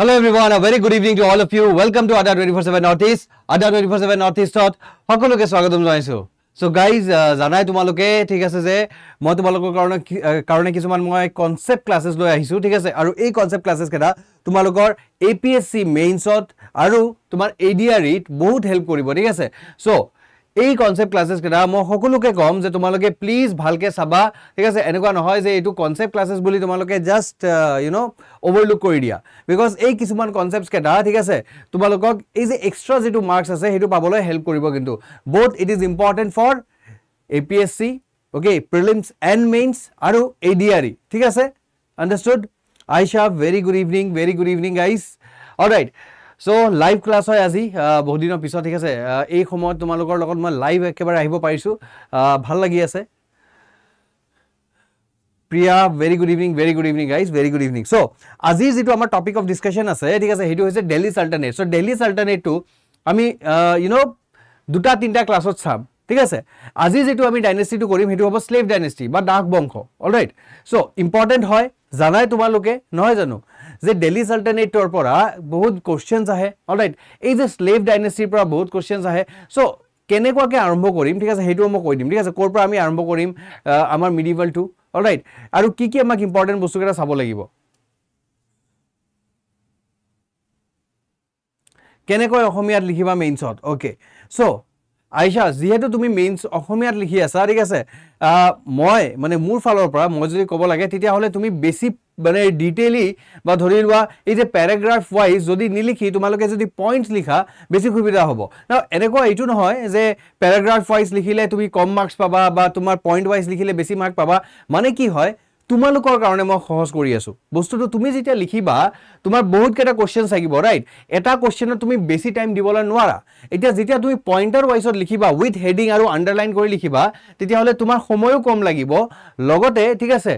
Hello everyone, a very good evening to all of you. Welcome to Ada 247 Northeast. Ada 247 Northeast. Hello, welcome to the So guys, zanae tu maloke, thikas se. Mow tu maloko karone karone kisu man mowai concept classes loya hisu thikas se. Aru e concept classes keda tu malokor APSC mains hot. Aru tu mar ADR it bohot help kori bori thikas So এই concept ক্লাছেছকেইটা মই সকলোকে ক'ম যে তোমালোকে please ভালকৈ চাবা ঠিক আছে এনেকুৱা নহয় যে এইটো কনচেপ্ট ক্লাছেছ বুলি তোমালোকে জাষ্ট ইউ ন' অভাৰলুক কৰি দিয়া বিকজ এই কিছুমান কনচেপ্টছকেইটা ঠিক আছে তোমালোকক এই যে এক্সট্ৰা যিটো মাৰ্কছ আছে সেইটো পাবলৈ হেল্প কৰিব কিন্তু বহুত it is important for A P S C okay prelims and mains আৰু এ ডি আৰ ই ঠিক আছে আণ্ডাৰষ্টুড আইচ have very good evening very good evening আইচ ৰাইট চ' লাইভ ক্লাছ হয় আজি বহুদিনৰ পিছত ঠিক আছে এই সময়ত তোমালোকৰ লগত মই লাইভ একেবাৰে আহিব পাৰিছোঁ ভাল লাগি আছে Priya very good evening very good evening guys very good evening so' আজিৰ যিটো আমাৰ টপিক অফ ডিছকাশ্যন আছে ঠিক আছে সেইটো হৈছে দেল্হী চাল্টানেট চ' দেল্হী চাল্টানেটটো আমি ইউন' দুটা তিনিটা ক্লাছত চাম ঠিক আছে আজি যিটো আমি ডাইনেষ্টিটো কৰিম সেইটো হ'ব শ্লেভ ডাইনেষ্টি বা ডাক বংশ অল ৰাইট চ' ইম্পৰ্টেণ্ট হয় জানাই তোমালোকে নহয় জানো যে দিল্লী চাল্টানেটৰ পৰা বহুত কুৱেশ্যনছ আহে অলৰাইট এই যে শ্লেভ ডাইনেষ্টিৰ পৰা বহুত কুৱেশ্যনছ আহে চ' কেনেকুৱাকৈ আৰম্ভ কৰিম ঠিক আছে সেইটোও মই কৈ দিম ঠিক আছে ক'ৰ পৰা আমি আৰম্ভ কৰিম আমাৰ মিডিভেলটো অলৰাইট আৰু কি কি আমাক ইম্পৰ্টেণ্ট বস্তুকেইটা চাব লাগিব কেনেকৈ অসমীয়াত লিখিবা মেইনছত অ'কে চ' আইচা যিহেতু তুমি মেইনছ অসমীয়াত লিখি আছা ঠিক আছে মই মানে মোৰ ফালৰ পৰা মই যদি ক'ব লাগে তেতিয়াহ'লে তুমি বেছি মানে ডিটেইলি বা ধৰি লোৱা এই যে পেৰাগ্ৰাফ ৱাইজ যদি নিলিখি তোমালোকে যদি পইণ্টছ লিখা বেছি সুবিধা হ'ব ন এনেকুৱা এইটো নহয় যে পেৰাগ্ৰাফ ৱাইজ লিখিলে তুমি কম মাৰ্কছ পাবা বা তোমাৰ পইণ্ট ৱাইজ লিখিলে বেছি মাৰ্ক পাবা মানে কি হয় তোমালোকৰ কাৰণে মই সহজ কৰি আছো বস্তুটো তুমি যেতিয়া লিখিবা তোমাৰ বহুত কেইটা কুৱেশ্যনছ থাকিব ৰাইট এটা কুৱেশ্যনত তুমি বেছি টাইম দিবলৈ নোৱাৰা এতিয়া যেতিয়া তুমি পইণ্টাৰ ৱাইজত লিখিবা উইথ হেডিং আৰু আণ্ডাৰলাইন কৰি লিখিবা তেতিয়াহ'লে তোমাৰ সময়ো কম লাগিব লগতে ঠিক আছে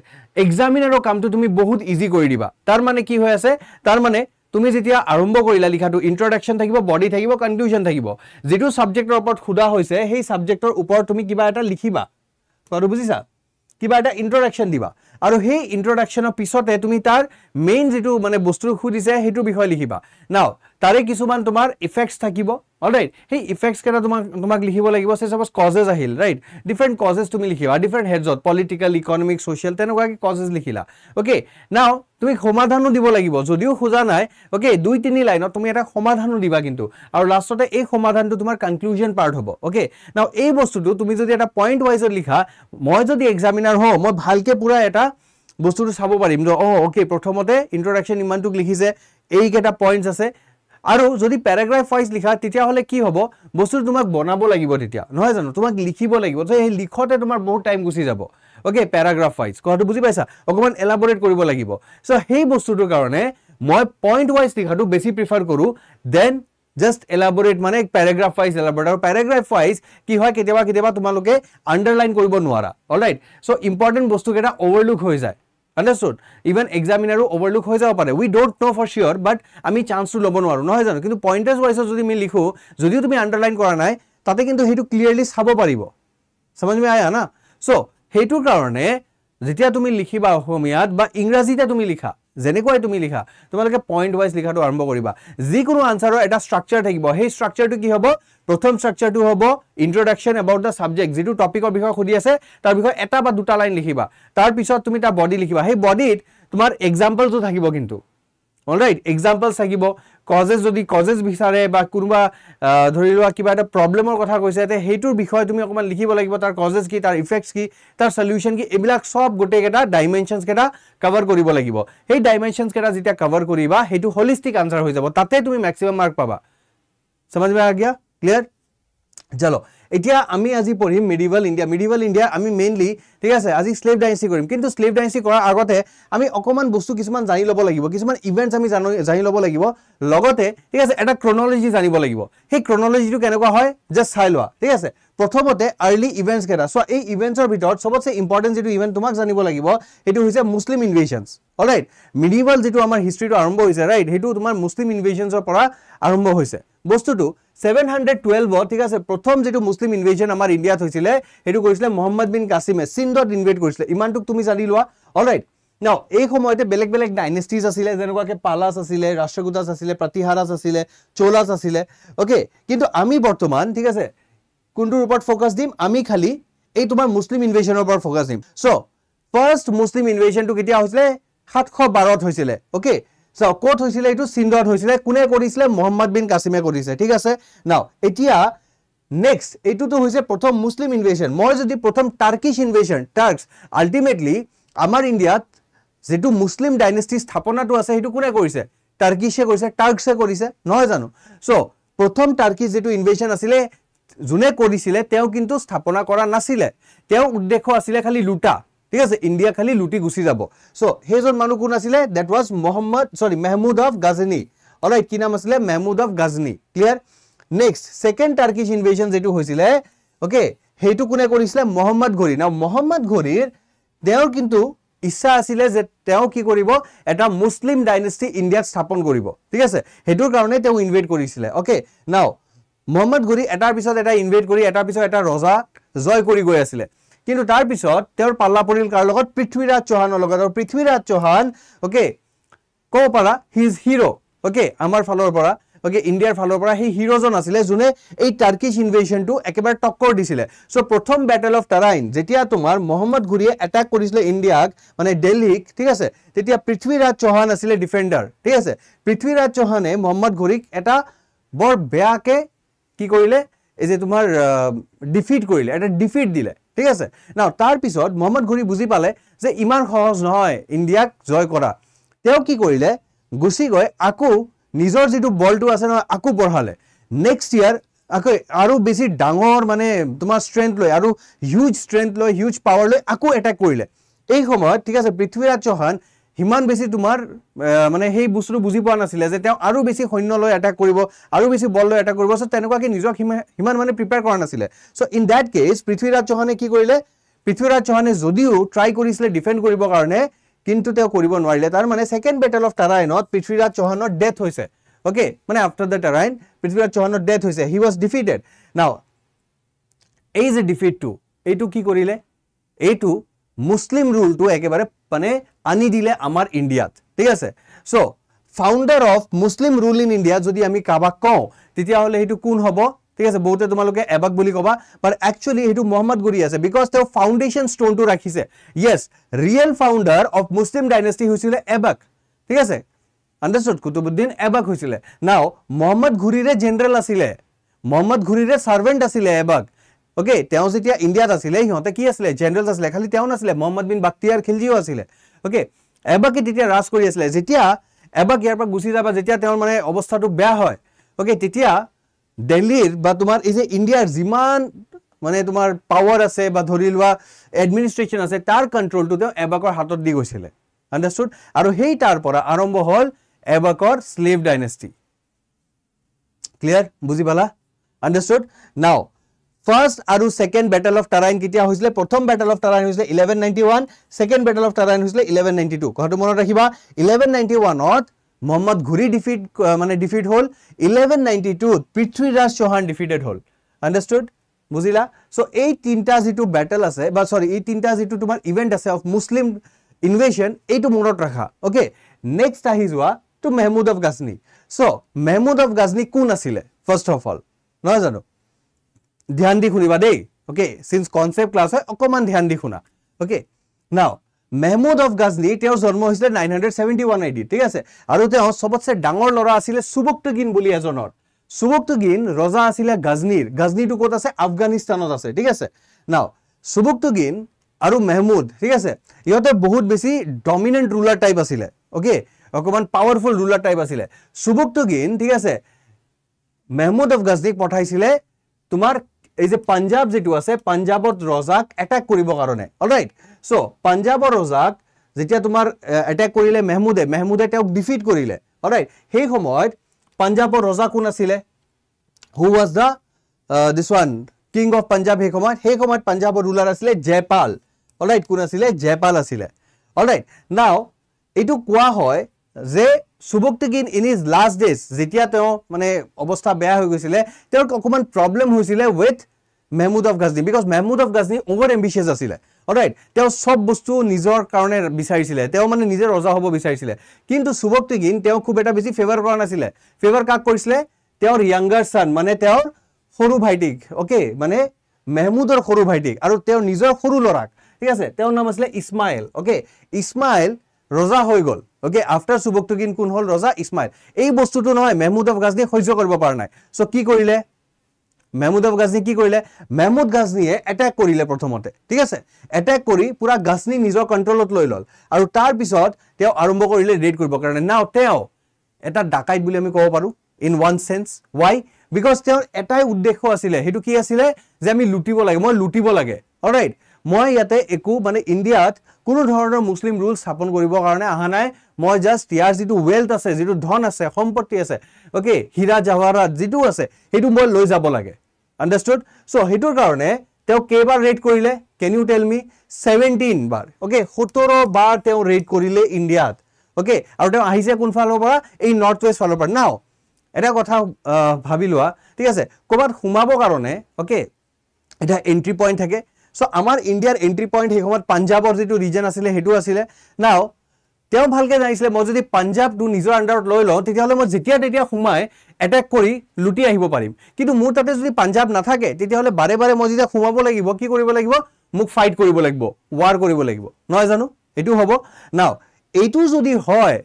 এক্সামিনাৰৰ কামটো তুমি বহুত ইজি কৰি দিবা তাৰ মানে কি হৈ আছে তাৰ মানে তুমি যেতিয়া আৰম্ভ কৰিলা লিখাটো ইন্ট্ৰডাকশ্যন থাকিব বডি থাকিব কনক্লুজন থাকিব যিটো ছাবজেক্টৰ ওপৰত সোধা হৈছে সেই চাবজেক্টৰ ওপৰত তুমি কিবা এটা লিখিবা কোৱাটো বুজিছা কিবা এটা ইন্ট্ৰডাকশ্যন দিবা আৰু সেই ইন্ট্ৰডাকশ্যনৰ পিছতে তুমি তাৰ মেইন যিটো মানে বস্তু সুধিছে সেইটো বিষয়ে লিখিবা নাও তাৰে কিছুমান তোমাৰ ইফেক্টছ থাকিব অল ৰাইট সেই ইফেক্টছকেইটা তোমাক তোমাক লিখিব লাগিব চে চাপ'জ কজেছ আহিল ৰাইট ডিফাৰেণ্ট কজেছ তুমি লিখিবা ডিফাৰেণ্ট হেডছত পলিটিকেল ইকনমিক ছ'চিয়েল তেনেকুৱাকৈ কজেছ লিখিলা অ'কে নাও তুমি সমাধানো দিব লাগিব যদিও সোজা নাই অ'কে দুই তিনি লাইনত তুমি এটা সমাধানো দিবা কিন্তু আৰু লাষ্টতে এই সমাধানটো তোমাৰ কনক্লুজন পাৰ্ট হ'ব অ'কে নাও এই বস্তুটো তুমি যদি এটা পইণ্ট ৱাইজত লিখা মই যদি এক্সামিনাৰ হওঁ মই ভালকৈ পূৰা এটা বস্তুটো চাব পাৰিম অঁ অ'কে প্ৰথমতে ইণ্ট্ৰডাকশ্যন ইমানটোক লিখিছে এইকেইটা পইণ্টছ আছে আৰু যদি পেৰাগ্ৰাফ ৱাইজ লিখা তেতিয়াহ'লে কি হব বস্তুটো তোমাক বনাব লাগিব তেতিয়া নহয় জানো তোমাক লিখিব লাগিব তো এই লিখতে তোমাৰ বহুত টাইম গুচি যাব অকে পেৰাগ্ৰাফ ৱাইজ কথাটো বুজি পাইছা অকণমান এলাবৰেট কৰিব লাগিব চ' সেই বস্তুটোৰ কাৰণে মই পইণ্ট ৱাইজ লিখাটো বেছি প্ৰিফাৰ কৰোঁ দেন জাষ্ট এলাবৰেট মানে পেৰাগ্ৰাফ ৱাইজ এলাবৰেট আৰু পেৰাগ্ৰাফ ৱাইজ কি হয় কেতিয়াবা কেতিয়াবা তোমালোকে আণ্ডাৰলাইন কৰিব নোৱাৰা অল ৰাইট চ' ইম্পৰ্টেণ্ট বস্তুকেইটা অভাৰলুক হৈ যায় আণ্ডাৰষ্টুড ইভেন এক্সামিনাৰো অভাৰলুক হৈ যাব পাৰে উই ডোণ্ট ন' ফৰ চিয়'ৰ বাট আমি চান্সটো ল'ব নোৱাৰোঁ নহয় জানো কিন্তু পইণ্টাৰ্চ ৱাইজত যদি আমি লিখোঁ যদিও তুমি আণ্ডাৰলাইন কৰা নাই তাতে কিন্তু সেইটো ক্লিয়াৰলি চাব পাৰিব চমজমি আয়া না চ' সেইটোৰ কাৰণে যেতিয়া তুমি লিখিবা অসমীয়াত বা ইংৰাজীতে তুমি লিখা যেনেকুৱাই তুমি লিখা তোমালোকে পইণ্ট ৱাইজ লিখাটো আৰম্ভ কৰিবা যিকোনো আনচাৰৰ এটা ষ্ট্ৰাকচাৰ থাকিব সেই ষ্ট্ৰাকচাৰটো কি হ'ব প্ৰথম ষ্ট্ৰাকচাৰটো হ'ব ইণ্ট্ৰডাকশ্যন এবাউট দ্য ছাবজেক্ট যিটো টপিকৰ বিষয়ে সুধি আছে তাৰ বিষয়ে এটা বা দুটা লাইন লিখিবা তাৰপিছত তুমি তাৰ বডি লিখিবা সেই বডিত তোমাৰ এক্সাম্পলটো থাকিব কিন্তু অলৰাইট এক্সাম্পলস থাকিব কজে যদি কজেস বিচাৰে বা কোনোবা ধৰি লোৱা কিবা এটা প্ৰব্লেমৰ কথা কৈছে তে সেইটোৰ বিষয়ে তুমি অকণমান লিখিব লাগিব তাৰ কজেছ কি তাৰ ইফেক্টছ কি তাৰ চলিউশ্যন কি এইবিলাক চব গোটেইকেইটা ডাইমেনশ্যনছকেইটা কভাৰ কৰিব লাগিব সেই ডাইমেনশ্যনছকেইটা যেতিয়া কভাৰ কৰিবা সেইটো হলিষ্টিক আনচাৰ হৈ যাব তাতে তুমি মেক্সিমাম মাৰ্ক পাবা সমাজ বিভাগীয়া ক্লিয়াৰ চলো এতিয়া আমি আজি পঢ়িম মিডিভেল ইণ্ডিয়া মিডিভেল ইণ্ডিয়া আমি মেইনলি ঠিক আছে আজি শ্লেভ ডাইনেষ্টি কৰিম কিন্তু শ্লেভ ডাইনেষ্টি কৰাৰ আগতে আমি অকণমান বস্তু কিছুমান জানি ল'ব লাগিব কিছুমান ইভেণ্টছ আমি জানো জানি ল'ব লাগিব লগতে ঠিক আছে এটা ক্ৰনলজি জানিব লাগিব সেই ক্ৰনলজিটো কেনেকুৱা হয় জাষ্ট চাই লোৱা ঠিক আছে প্ৰথমতে আৰ্লি ইভেণ্টছ কেইটা চোৱা এই ইভেণ্টছৰ ভিতৰত চবতছে ইম্পৰ্টেণ্ট যিটো ইভেণ্ট তোমাক জানিব লাগিব সেইটো হৈছে মুছলিম ইনভেশ্যনছ অলৰাইট মিডিভেল যিটো আমাৰ হিষ্ট্ৰীটো আৰম্ভ হৈছে ৰাইট সেইটো তোমাৰ মুছলিম ইনভেশ্যনছৰ পৰা আৰম্ভ হৈছে বস্তুটো ছেভেন হাণ্ড্ৰেড টুৱেলভত ঠিক আছে প্ৰথম যিটো মুছলিম ইনভেজন আমাৰ ইণ্ডিয়াত হৈছিলে সেইটো কৰিছিলে মহম্মদ বিন কাছিমে চিন্দত ইনভেট কৰিছিলে ইমানটোক তুমি জানি লোৱা অল ৰাইট ন এই সময়তে বেলেগ বেলেগ ডাইনেষ্টিজ আছিলে যেনেকুৱাকৈ পালাছ আছিলে ৰাষ্ট্ৰগুটাছ আছিলে প্ৰতিহাৰাছ আছিলে চৌলাছ আছিলে অ'কে কিন্তু আমি বৰ্তমান ঠিক আছে কোনটোৰ ওপৰত ফ'কাছ দিম আমি খালি এই তোমাৰ মুছলিম ইনভেশ্যনৰ ওপৰত ফ'কাছ দিম চ' ফাৰ্ষ্ট মুছলিম ইনভেশ্যনটো কেতিয়া হৈছিলে সাতশ বাৰত হৈছিলে অ'কে চাওক ক'ত হৈছিলে এইটো চিন্দত হৈছিলে কোনে কৰিছিলে মহম্মদ বিন কাছিমে কৰিছে ঠিক আছে নাও এতিয়া নেক্সট এইটোতো হৈছে প্ৰথম মুছলিম ইনভেশ্যন মই যদি প্ৰথম টাৰ্কিছ ইনভেশ্যন টাৰ্কছ আল্টিমেটলি আমাৰ ইণ্ডিয়াত যিটো মুছলিম ডাইনেষ্টি স্থাপনাটো আছে সেইটো কোনে কৰিছে টাৰ্কিছে কৰিছে টাৰ্কছে কৰিছে নহয় জানো চ' প্ৰথম টাৰ্কিছ যিটো ইনভেশ্যন আছিলে যোনে কৰিছিলে তেওঁ কিন্তু স্থাপনা কৰা নাছিলে তেওঁৰ উদ্দেশ্য আছিলে খালী লুটা ঠিক আছে ইণ্ডিয়া খালি লুটি গুচি যাব চ' সেইজন মানুহ কোন আছিলে ডেট ৱাজ মহম্মদ চৰি মেহমুদ অফ গাজনি অলৰাইট কি নাম আছিলে Mahmud of Ghazni clear next second Turkish invasion যিটো হৈছিলে অ'কে সেইটো কোনে কৰিছিলে মহম্মদ ঘড়ী নাও মহম্মদ ঘড়ীৰ তেওঁৰ কিন্তু ইচ্ছা আছিলে যে তেওঁ কি কৰিব এটা মুছলিম ডাইনেষ্টি ইণ্ডিয়াত স্থাপন কৰিব ঠিক আছে সেইটোৰ কাৰণে তেওঁ ইনভেইট কৰিছিলে অ'কে নাও মহম্মদ ঘড়ী এটাৰ পিছত এটা ইনভেইট কৰি এটাৰ পিছত এটা ৰজা জয় কৰি গৈ আছিলে কিন্তু তাৰপিছত তেওঁৰ পাল্লা পৰিল কাৰ লগত পৃথ্বীৰাজ চৌহানৰ লগত আৰু পৃথ্বীৰাজ চৌহান অ'কে ক'ব পাৰা হি ইজ হিৰ' অ'কে আমাৰ ফালৰ পৰা অ'কে ইণ্ডিয়াৰ ফালৰ পৰা সেই হিৰ'জন আছিলে যোনে এই টাৰ্কিছ ইনভেশ্যনটো একেবাৰে টক্কৰ দিছিলে চ' প্ৰথম বেটেল অফ টাৰাইন যেতিয়া তোমাৰ মহম্মদ গুৰিয়ে এটেক কৰিছিলে ইণ্ডিয়াক মানে দেল্হিক ঠিক আছে তেতিয়া পৃথ্বীৰাজ চৌহান আছিলে ডিফেণ্ডাৰ ঠিক আছে পৃথ্বীৰাজ চৌহানে মহম্মদ গুৰিক এটা বৰ বেয়াকৈ কি কৰিলে এই যে তোমাৰ ডিফিট কৰিলে এটা ডিফিট দিলে ঠিক আছে না পিছত মহম্মদ ঘূৰি বুজি পালে যে ইমান সহজ নহয় ইণ্ডিয়াক জয় কৰা তেওঁ কি কৰিলে গুচি গৈ আকৌ নিজৰ যিটো বলটো আছে নহয় আকৌ বঢ়ালে নেক্সট ইয়াৰ আকৌ আৰু বেছি ডাঙৰ মানে তোমাৰ ষ্ট্ৰেংথ লৈ আৰু হিউজ ষ্ট্ৰেংথ লৈ হিউজ পাৱাৰ লৈ আকৌ এটেক কৰিলে এই সময়ত ঠিক আছে পৃথিৱীৰাজ চৌহান সিমান বেছি তোমাৰ মানে সেই বস্তুটো বুজি পোৱা নাছিলে যে তেওঁ আৰু বেছি সৈন্য লৈ এটেক কৰিব আৰু বেছি বল লৈ এটেক কৰিব চ' তেনেকুৱাকৈ নিজক সিমান মানে প্ৰিপেয়াৰ কৰা নাছিলে so' in that case Prithviraj চৌহানে কি কৰিলে পৃথিৱীৰাজ চৌহানে যদিও ট্ৰাই কৰিছিলে ডিফেণ্ড কৰিবৰ কাৰণে কিন্তু তেওঁ কৰিব নোৱাৰিলে তাৰমানে ছেকেণ্ড বেটেল অফ টাৰাইনত পৃথিৱীৰাজ চৌহানৰ ডেথ হৈছে অ'কে মানে আফটাৰ দ্য টাৰাইন পৃথিৱীৰাজ চৌহানৰ ডেথ হৈছে হি ৱাজ ডিফিটেড নাও এই যে ডিফিটটো এইটো কি কৰিলে এইটো মুছলিম ৰুলটো একেবাৰে মানে আনি দিলে আমাৰ ইণ্ডিয়াত ঠিক আছে so' founder of Muslim rule in India যদি আমি কাৰোবাক কওঁ তেতিয়াহ'লে সেইটো কোন হ'ব ঠিক আছে বহুতে তোমালোকে এবাক বুলি ক'বা বাট একচুৱেলি সেইটো মহম্মদ গুৰি আছে বিকজ তেওঁ ফাউণ্ডেশ্যন ষ্ট'নটো ৰাখিছে yes real founder of Muslim dynasty হৈছিলে এবাক ঠিক আছে আণ্ডাৰষ্টুড কুতুবুদ্দিন এবাক হৈছিলে নাও মহম্মদ ঘূৰিৰে জেনেৰেল আছিলে মহম্মদ ঘূৰিৰে ছাৰ্ভেণ্ট আছিলে এবাক অ'কে তেওঁ যেতিয়া ইণ্ডিয়াত আছিলে সিহঁতে কি আছিলে জেনেৰেল আছিলে খালি তেওঁ নাছিলে মহম্মদ বিন বাক্তিয়াৰ খিলজিও আছিলে অ'কে এবাকী তেতিয়া ৰাজ কৰি আছিলে যেতিয়া এবাক ইয়াৰ পৰা গুচি যাবা যেতিয়া তেওঁৰ মানে অৱস্থাটো বেয়া হয় অ'কে তেতিয়া দিল্লীৰ বা তোমাৰ এই যে ইণ্ডিয়াৰ যিমান মানে তোমাৰ পাৱাৰ আছে বা ধৰি লোৱা এডমিনিষ্ট্ৰেশ্যন আছে তাৰ কণ্ট্ৰলটো তেওঁ এবাকৰ হাতত দি গৈছিলে আণ্ডাৰষ্টুড আৰু সেই তাৰ পৰা আৰম্ভ হ'ল এবাকৰ শ্লেভ ডাইনেষ্টি ক্লিয়াৰ বুজি পালা আণ্ডাৰষ্টুড নাও ফাৰ্ষ্ট আৰু ছেকেণ্ড বেটেল অফ টাৰাইন কেতিয়া হৈছিলে প্ৰথম বেটেল অফ টাৰাইন হৈছিলে eleven ninety one second battle of Tarain হৈছিলে ইলেভেন নাইণ্টি টু কথাটো মনত ৰাখিবা ইলেভেন নাইণ্টি ওৱানত মহম্মদ ঘূৰি ডিফিট মানে ডিফিট হ'ল ইলেভেন নাইণ্টি টুত পৃথ্বীৰাজ চৌহান ডিফিটেড হ'ল আণ্ডাৰষ্টুড বুজিলা চ' এই তিনিটা যিটো বেটেল আছে বা চৰি এই তিনিটা যিটো তোমাৰ ইভেণ্ট আছে অফ মুছলিম ইনভেশ্যন এইটো মনত ৰাখা অ'কে নেক্সট আহি যোৱা তো Mahmud of Ghazni so' Mahmud of Ghazni কোন আছিলে ফাৰ্ষ্ট অফ অল নহয় জানো ध्यान दी शुनबा दें ओके सीन्स कन्सेप्ट क्लास है अक शुना okay now Mahmud of Ghazni তেওঁৰ জন্ম হৈছিলে nine hundred seventy one AD ঠিক আছে আৰু তেওঁ চবতছে ডাঙৰ ল'ৰা আছিলে চুবক্তগিন বুলি এজনৰ চুবক্তগিন ৰজা আছিলে গাজনীৰ গাজনীটো ক'ত আছে আফগানিস্তানত আছে ঠিক আছে নাও চুবক্তগিন আৰু মেহমুদ ঠিক আছে ইহঁতে বহুত বেছি ডমিনেণ্ট ৰুলাৰ টাইপ আছিলে অ'কে অকণমান পাৱাৰফুল ৰুলাৰ টাইপ আছিলে চুবক্তগিন ঠিক আছে মেহমুদ অফ গাজনীক পঠাইছিলে তোমাৰ এই যে পাঞ্জাব যেটো আছে পাঞ্জাবত ৰজাক এটেক কৰিব কাৰণে অল ৰাইট পাঞ্জাবৰ ৰজাক যেতিয়া তোমাৰ এটেক কৰিলে মেহমুদে মেহমুদে তেওঁক ডিফিট কৰিলে অল ৰাইট সেই সময়ত পাঞ্জাবৰ ৰজা কোন আছিলে who was the this one king of Punjab সেই সময়ত সেই সময়ত পাঞ্জাবৰ ৰুলাৰ আছিলে জয়পাল অল ৰাইট কোন আছিলে জয়পাল আছিলে অল ৰাইট নাও এইটো কোৱা হয় যে Sabuktigin in his last days যেতিয়া তেওঁ মানে অৱস্থা বেয়া হৈ গৈছিলে তেওঁৰ অকণমান প্ৰব্লেম হৈছিলে with Mahmud of Ghazni because Mahmud of Ghazni over ambitious আছিলে ৰাইট তেওঁ চব বস্তু নিজৰ কাৰণে বিচাৰিছিলে তেওঁ মানে নিজে ৰজা হ'ব বিচাৰিছিলে কিন্তু চুবক টিকিন তেওঁ খুব এটা বেছি ফেভাৰ কৰা নাছিলে ফেভাৰ কাক কৰিছিলে তেওঁৰ ইয়াংগাৰ ছান মানে তেওঁৰ সৰু ভাইটিক অ'কে মানে মেহমুদৰ সৰু ভাইটিক আৰু তেওঁৰ নিজৰ সৰু ল'ৰাক ঠিক আছে তেওঁৰ নাম আছিলে ইছমাইল অ'কে ইছমাইল ৰজা হৈ গ'ল অ'কে আফটাৰ চুবক কোন হ'ল ৰজা ইছমাইল এই বস্তুটো নহয় মেহমুদ অফ গাজনী সহ্য কৰিব পৰা নাই চ' কি কৰিলে মেহমুদ অফ গাজনী কি কৰিলে মেহমুদ গাজনীয়ে এটেক কৰিলে প্ৰথমতে ঠিক আছে এটেক কৰি পূৰা গাজনী নিজৰ কণ্ট্ৰলত লৈ ল'ল আৰু তাৰ পিছত তেওঁ আৰম্ভ কৰিলে ৰেড কৰিবৰ কাৰণে নাও তেওঁ এটা ডাকাইত বুলি আমি ক'ব পাৰোঁ in one sense why because তেওঁৰ এটাই উদ্দেশ্য আছিলে সেইটো কি আছিলে যে আমি লুটিব লাগে মই লুটিব লাগে অলৰাইট মই ইয়াতে একো মানে ইণ্ডিয়াত কোনো ধৰণৰ মুছলিম ৰুল স্থাপন কৰিবৰ কাৰণে অহা নাই মই জাষ্ট ইয়াৰ যিটো ৱেল্থ আছে যিটো ধন আছে সম্পত্তি আছে অ'কে হীৰা জৱাহৰাত যিটো আছে সেইটো মই লৈ যাব লাগে আণ্ডাৰষ্টুড চ' সেইটোৰ কাৰণে তেওঁ কেইবাৰ ৰেড কৰিলে কেন you tell me seventeen bar okay সোতৰ বাৰ তেওঁ ৰেড কৰিলে ইণ্ডিয়াত অ'কে আৰু তেওঁ আহিছে কোনফালৰ পৰা এই নৰ্থ ৱেষ্ট ফালৰ পৰা নাও এটা কথা ভাবি লোৱা ঠিক আছে ক'ৰবাত সোমাবৰ কাৰণে অ'কে এটা এণ্ট্ৰি পইণ্ট থাকে সো আমাৰ ইণ্ডিয়াৰ এণ্ট্ৰি পইণ্ট সেই সময়ত পাঞ্জাবৰ যিটো ৰিজন আছিলে সেইটো আছিলে নাও তেওঁ ভালকৈ জানিছিলে মই যদি পাঞ্জাবটো নিজৰ আণ্ডাৰত লৈ লওঁ তেতিয়াহ'লে মই যেতিয়া তেতিয়া সোমাই এটেক কৰি লুটি আহিব পাৰিম কিন্তু মোৰ তাতে যদি পাঞ্জাব নাথাকে তেতিয়াহ'লে বাৰে বাৰে মই যেতিয়া সোমাব লাগিব কি কৰিব লাগিব মোক ফাইট কৰিব লাগিব ৱাৰ কৰিব লাগিব নহয় জানো এইটো হ'ব নাও এইটো যদি হয়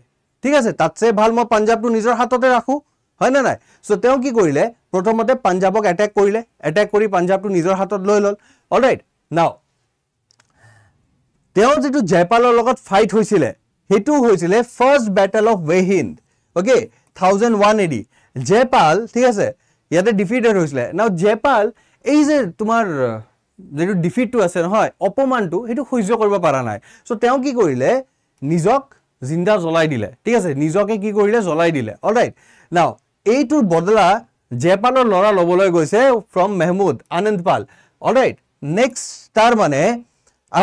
ঠিক আছে তাতছে ভাল মই পাঞ্জাবটো নিজৰ হাততে ৰাখোঁ হয়নে নাই চ' তেওঁ কি কৰিলে প্ৰথমতে পাঞ্জাবক এটেক কৰিলে এটেক কৰি পাঞ্জাবটো নিজৰ হাতত লৈ ল'ল অলৰাইট নাও তেওঁ যিটো জেপালৰ লগত ফাইট হৈছিলে সেইটো হৈছিলে ফাৰ্ষ্ট বেটেল অফ ৱে okay thousand one AD Jaipal ঠিক আছে ইয়াতে ডিফিটেড হৈছিলে নাও জেপাল এই যে তোমাৰ যিটো ডিফিটটো আছে নহয় অপমানটো সেইটো সহ্য কৰিব পৰা নাই চ' তেওঁ কি কৰিলে নিজক জিন্দা জ্বলাই দিলে ঠিক আছে নিজকে কি কৰিলে জ্বলাই দিলে অল ৰাইট নাও এইটোৰ বদলা জেপালৰ ল'ৰা ল'বলৈ গৈছে from Mahmud Anandpal all right next তাৰ মানে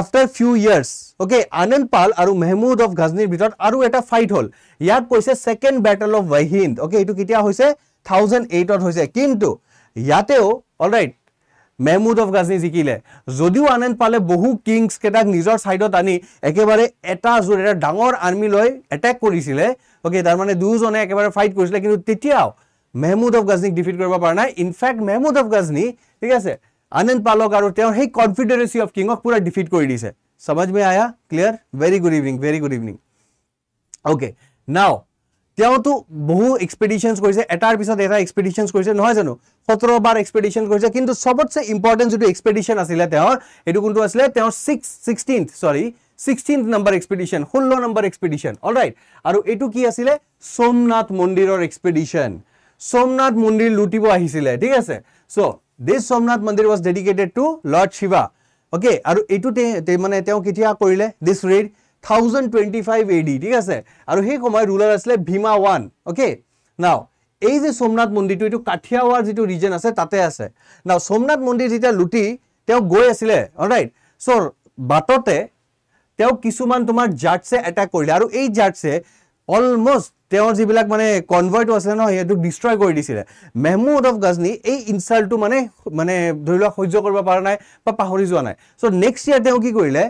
after few years okay Anand Pal আৰু মেহমুদ অফ গাজনীৰ ভিতৰত আৰু এটা ফাইট হ'ল ইয়াত কৈছে second battle of Waihind okay এইটো কেতিয়া হৈছে থাউজেণ্ড এইটত হৈছে কিন্তু ইয়াতেও all right Mahmud of Ghazni জিকিলে যদিও আনন্দ পালে বহু কিংছকেইটাক নিজৰ ছাইডত আনি একেবাৰে এটা জোৰ এটা ডাঙৰ আৰ্মি লৈ এটেক কৰিছিলে অ'কে তাৰমানে দুয়োজনে একেবাৰে ফাইট কৰিছিলে কিন্তু তেতিয়াও মেহমুদ অফ গাজনীক ডিফিট কৰিব পৰা নাই ইনফেক্ট মেহমুদ অফ গাজনী ঠিক আছে আনন্দ পালক আৰু তেওঁৰ সেই কনফিডেৰেচি অফ কিঙক পূৰা ডিফিট কৰি দিছে সমাজ মে আয়া clear very good evening very good evening okay now তেওঁতো বহু এক্সপেডিশ্যনছ কৰিছে এটাৰ পিছত এটা এক্সপেডিশ্যনছ কৰিছে নহয় জানো সোতৰবাৰ এক্সপেডিশ্যন কৰিছে কিন্তু চবতছে ইম্পৰ্টেণ্ট যিটো এক্সপেডিশ্যন আছিলে তেওঁৰ সেইটো কোনটো আছিলে তেওঁৰ six sixteen sorry sixteenth number expedition ষোল্ল নম্বৰ এক্সপেডিশ্যন অল ৰাইট আৰু এইটো কি আছিলে সোমনাথ মন্দিৰৰ এক্সপেডিশ্যন সোমনাথ মন্দিৰ লুটিব আহিছিলে ঠিক আছে চ' দেশ সোমনাথ মন্দিৰ was dedicated to lord Shiva okay আৰু এইটো মানে তেওঁ কেতিয়া কৰিলে this raid thousand twenty five A D ঠিক আছে আৰু সেই সময়ত ৰুলাৰ আছিলে ভীমা ওৱান অ'কে নাও এই যে সোমনাথ মন্দিৰটো এইটো কাঠিয়াৱাৰ যিটো ৰিজন আছে তাতে আছে নাও সোমনাথ মন্দিৰ যেতিয়া লুটি তেওঁ গৈ আছিলে ৰাইট চ' বাটতে তেওঁ কিছুমান তোমাৰ জাৰ্জছে এটেক কৰিলে আৰু এই জাৰ্জছে অলমষ্ট তেওঁৰ যিবিলাক মানে কনভয়টো আছিলে নহয় সেইটো ডিষ্ট্ৰয় কৰি দিছিলে মেহমুদ অফ গাজনি এই ইনচাল্টটো মানে মানে ধৰি লোৱা সহ্য কৰিব পৰা নাই বা পাহৰি যোৱা নাই চ' নেক্সট ইয়াৰ তেওঁ কি কৰিলে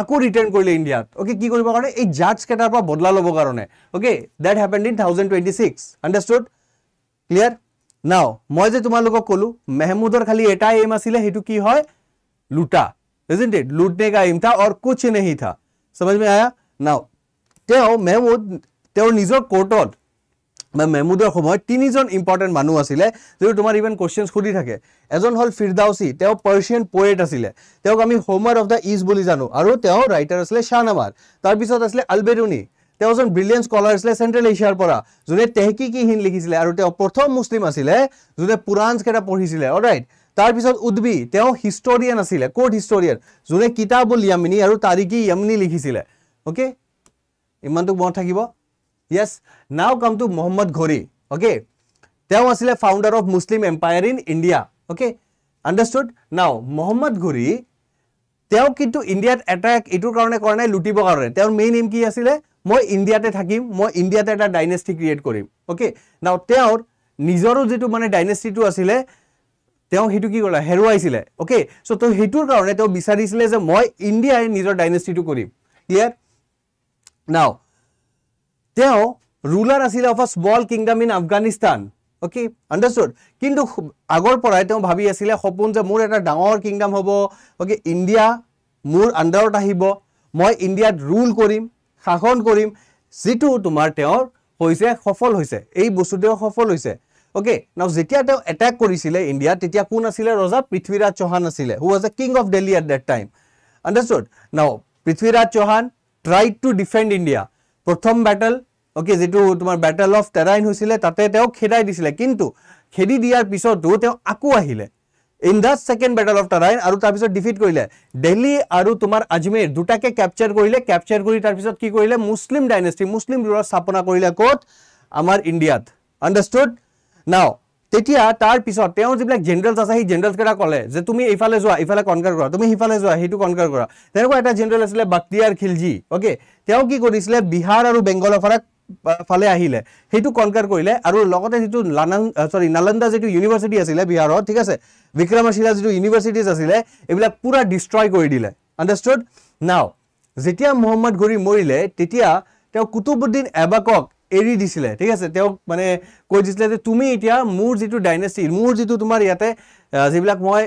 আকৌ ৰিটাৰ্ণ কৰিলে ইণ্ডিয়াত অ'কে কি কৰিবৰ কাৰণে এই জাজকেইটাৰ পৰা বদলা ল'বৰ কাৰণে okay date happened in thousand twenty six understood clear now মই যে তোমালোকক ক'লোঁ মেহমুদৰ খালী এটা এইম আছিলে সেইটো কি হয় লুটা লুটনে কা এইম থা অৰ কুচ নেহি থা চমজ মে আয়া নাও তেওঁ মেহমুদ তেওঁৰ নিজৰ কোৰ্টত বা মেহমুদৰ সময়ত তিনিজন ইম্পৰ্টেণ্ট মানুহ আছিলে যদি তোমাৰ ইভেন কুৱেশ্যনছ সুধি থাকে এজন হ'ল ফিৰদাউচি তেওঁ পাৰ্চিয়ান পোৱেট আছিলে তেওঁক আমি হোমাৰ অফ দ্য ইজ বুলি জানো আৰু তেওঁ ৰাইটাৰ আছিলে শ্বাহনামাৰ তাৰপিছত আছিলে আলবেৰুনি তেওঁ এজন ব্ৰিলিয়ন স্কলাৰ আছিলে চেণ্ট্ৰেল এছিয়াৰ পৰা যোনে তেহকিকি হিন লিখিছিলে আৰু তেওঁ প্ৰথম মুছলিম আছিলে যোনে পুৰাণ কেইটা পঢ়িছিলে ৰাইট তাৰপিছত উদ্বি তেওঁ হিষ্টৰিয়ান আছিলে ক'ৰ্ট হিষ্টৰিয়ান যোনে কিতাপ ইয়ামিনী আৰু তাৰিকি ইয়ামিনী লিখিছিলে অ'কে ইমানটো মনত থাকিব Yes, now come to Muhammad Ghori. Okay, there was a founder of Muslim Empire in India. Okay, understood. Now Muhammad Ghori, theo kitu India attack itu karone karone luti bokarone. Theo main aim kiya sila. মই ইণ্ডিয়াতে থাকিম মই ইণ্ডিয়াতে এটা dynasty create কৰিম okay নাও তেওঁৰ নিজৰো যিটো মানে ডাইনেষ্টিটো আছিলে তেওঁ সেইটো কি কৰিলে হেৰুৱাইছিলে অ'কে চ' তো সেইটোৰ কাৰণে তেওঁ বিচাৰিছিলে যে মই ইণ্ডিয়াই নিজৰ ডাইনেষ্টিটো কৰিম ইয়াৰ নাও তেওঁ ৰুলাৰ আছিলে of a small kingdom in Afghanistan okay understood কিন্তু আগৰ পৰাই তেওঁ ভাবি আছিলে সপোন যে মোৰ এটা ডাঙৰ কিংডম হ'ব অ'কে ইণ্ডিয়া মোৰ আণ্ডাৰত আহিব মই ইণ্ডিয়াত ৰুল কৰিম শাসন কৰিম যিটো তোমাৰ তেওঁৰ হৈছে সফল হৈছে এই বস্তু তেওঁ সফল হৈছে অ'কে ন যেতিয়া তেওঁ এটেক কৰিছিলে ইণ্ডিয়াত তেতিয়া কোন আছিলে ৰজা পৃথ্বীৰাজ চৌহান আছিলে who was a king of Delhi at that time understood ন Prithviraj Chauhan tried to defend India প্ৰথম বেটেল অ'কে যিটো তোমাৰ বেটেল অফ টেৰাইন হৈছিলে তাতে তেওঁক খেদাই দিছিলে কিন্তু খেদি দিয়াৰ পিছতো তেওঁ আকৌ আহিলে in the second battle of Tarain আৰু তাৰপিছত ডিফিট কৰিলে দিল্লী আৰু তোমাৰ আজমেৰ দুটাকে কেপচাৰ কৰিলে কেপচাৰ কৰি তাৰপিছত কি কৰিলে মুছলিম ডাইনেষ্টি মুছলিম ৰুলৰ স্থাপনা কৰিলে ক'ত আমাৰ ইণ্ডিয়াত আণ্ডাৰষ্টুড নাও তেতিয়া তাৰপিছত তেওঁ যিবিলাক জেনেৰেলছ আছে সেই জেনেৰেলছকেইটা ক'লে যে তুমি এইফালে যোৱা এইফালে কনকাৰ কৰা তুমি সিফালে যোৱা সেইটো কনকাৰ কৰা তেনেকুৱা এটা জেনেৰেল আছিলে বাক্তিয়াৰ খিলজি অ'কে তেওঁ কি কৰিছিলে বিহাৰ আৰু বেংগলৰ পৰা ফালে আহিলে সেইটো কনকাৰ কৰিলে আৰু লগতে যিটো লানাং চৰি নালন্দা যিটো ইউনিভাৰ্চিটি আছিলে বিহাৰত ঠিক আছে বিক্ৰমাশিলা যিটো ইউনিভাৰ্চিটিজ আছিলে এইবিলাক পুৰা ডিষ্ট্ৰয় কৰি দিলে আণ্ডাৰষ্টুড নাও যেতিয়া মহম্মদ ঘূৰী মৰিলে তেতিয়া তেওঁ কুতুবুদ্দিন এবাকক এৰি দিছিলে ঠিক আছে তেওঁক মানে কৈ দিছিলে যে তুমি এতিয়া মোৰ যিটো ডাইনেষ্টি মোৰ যিটো তোমাৰ ইয়াতে যিবিলাক মই